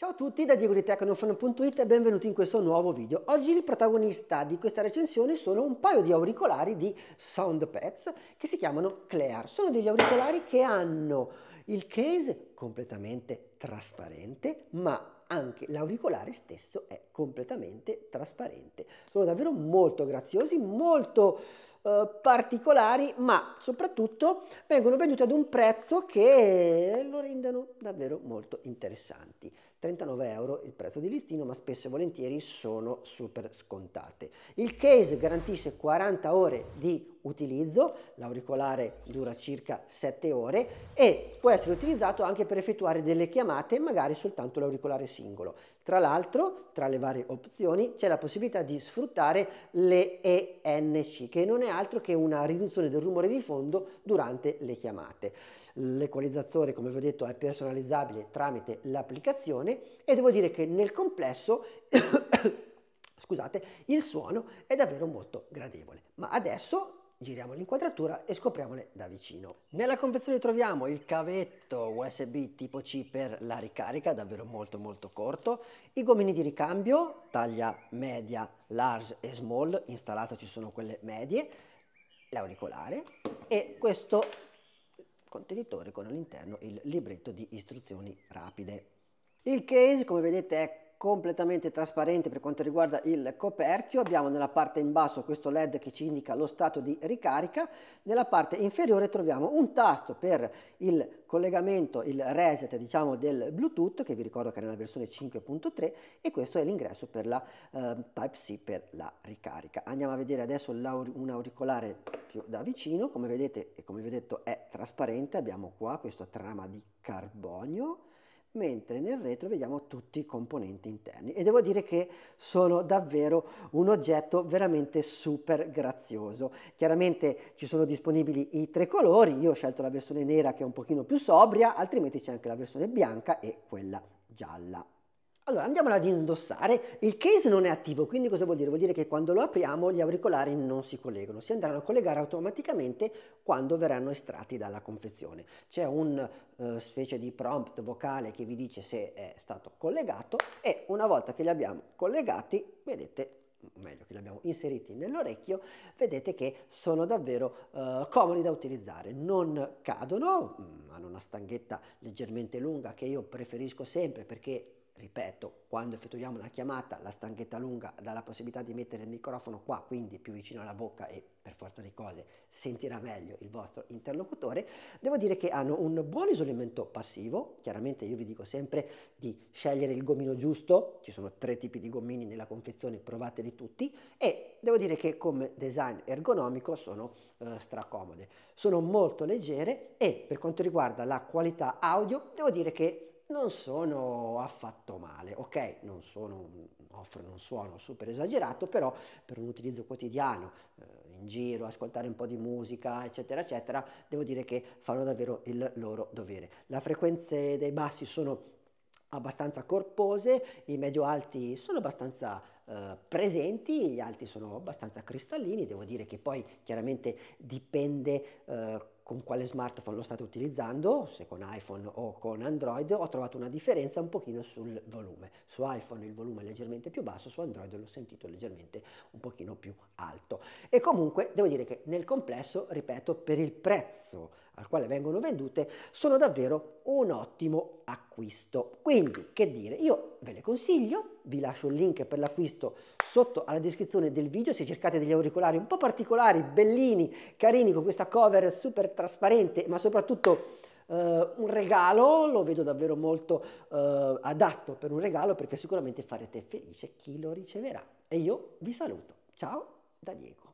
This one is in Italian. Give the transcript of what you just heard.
Ciao a tutti da Diego di Tecnofan.it e benvenuti in questo nuovo video. Oggi il protagonista di questa recensione sono un paio di auricolari di SoundPets che si chiamano Clear. Sono degli auricolari che hanno il case completamente trasparente ma anche l'auricolare stesso è completamente trasparente. Sono davvero molto graziosi, molto eh, particolari, ma soprattutto vengono venduti ad un prezzo che lo rendono davvero molto interessanti. 39 euro il prezzo di listino, ma spesso e volentieri sono super scontate. Il case garantisce 40 ore di utilizzo, l'auricolare dura circa 7 ore e può essere utilizzato anche per effettuare delle chiamate, magari soltanto l'auricolare singolo. Tra l'altro, tra le varie opzioni, c'è la possibilità di sfruttare le ENC, che non è altro che una riduzione del rumore di fondo durante le chiamate. L'equalizzatore, come vi ho detto, è personalizzabile tramite l'applicazione canzone e devo dire che nel complesso scusate, il suono è davvero molto gradevole. Ma adesso giriamo l'inquadratura e scopriamole da vicino. Nella confezione troviamo il cavetto USB tipo C per la ricarica, davvero molto molto corto, i gomini di ricambio, taglia media, large e small, installato ci sono quelle medie, l'auricolare e questo contenitore con all'interno il libretto di istruzioni rapide. Il case, come vedete, è completamente trasparente per quanto riguarda il coperchio abbiamo nella parte in basso questo led che ci indica lo stato di ricarica nella parte inferiore troviamo un tasto per il collegamento il reset diciamo del bluetooth che vi ricordo che è nella versione 5.3 e questo è l'ingresso per la eh, type c per la ricarica andiamo a vedere adesso un auricolare più da vicino come vedete e come vi ho detto è trasparente abbiamo qua questa trama di carbonio mentre nel retro vediamo tutti i componenti interni e devo dire che sono davvero un oggetto veramente super grazioso chiaramente ci sono disponibili i tre colori io ho scelto la versione nera che è un pochino più sobria altrimenti c'è anche la versione bianca e quella gialla allora andiamo ad indossare, il case non è attivo, quindi cosa vuol dire? Vuol dire che quando lo apriamo gli auricolari non si collegano, si andranno a collegare automaticamente quando verranno estratti dalla confezione. C'è un eh, specie di prompt vocale che vi dice se è stato collegato e una volta che li abbiamo collegati, vedete, meglio che li abbiamo inseriti nell'orecchio, vedete che sono davvero eh, comodi da utilizzare, non cadono, hanno una stanghetta leggermente lunga che io preferisco sempre perché ripeto, quando effettuiamo una chiamata la stanghetta lunga dà la possibilità di mettere il microfono qua, quindi più vicino alla bocca e per forza di cose sentirà meglio il vostro interlocutore, devo dire che hanno un buon isolamento passivo, chiaramente io vi dico sempre di scegliere il gommino giusto, ci sono tre tipi di gomini nella confezione, provateli tutti e devo dire che come design ergonomico sono eh, stracomode, sono molto leggere e per quanto riguarda la qualità audio devo dire che non sono affatto male, ok? Non sono, offro, non suono super esagerato, però per un utilizzo quotidiano, eh, in giro, ascoltare un po' di musica, eccetera, eccetera, devo dire che fanno davvero il loro dovere. Le frequenze dei bassi sono abbastanza corpose, i medio alti sono abbastanza eh, presenti, gli alti sono abbastanza cristallini, devo dire che poi chiaramente dipende eh, con quale smartphone lo state utilizzando, se con iPhone o con Android, ho trovato una differenza un pochino sul volume. Su iPhone il volume è leggermente più basso, su Android l'ho sentito leggermente un pochino più alto. E comunque devo dire che nel complesso, ripeto, per il prezzo al quale vengono vendute sono davvero un ottimo acquisto. Quindi, che dire, io ve le consiglio, vi lascio il link per l'acquisto sotto alla descrizione del video se cercate degli auricolari un po' particolari, bellini, carini, con questa cover super trasparente, ma soprattutto eh, un regalo, lo vedo davvero molto eh, adatto per un regalo perché sicuramente farete felice chi lo riceverà. E io vi saluto. Ciao da Diego.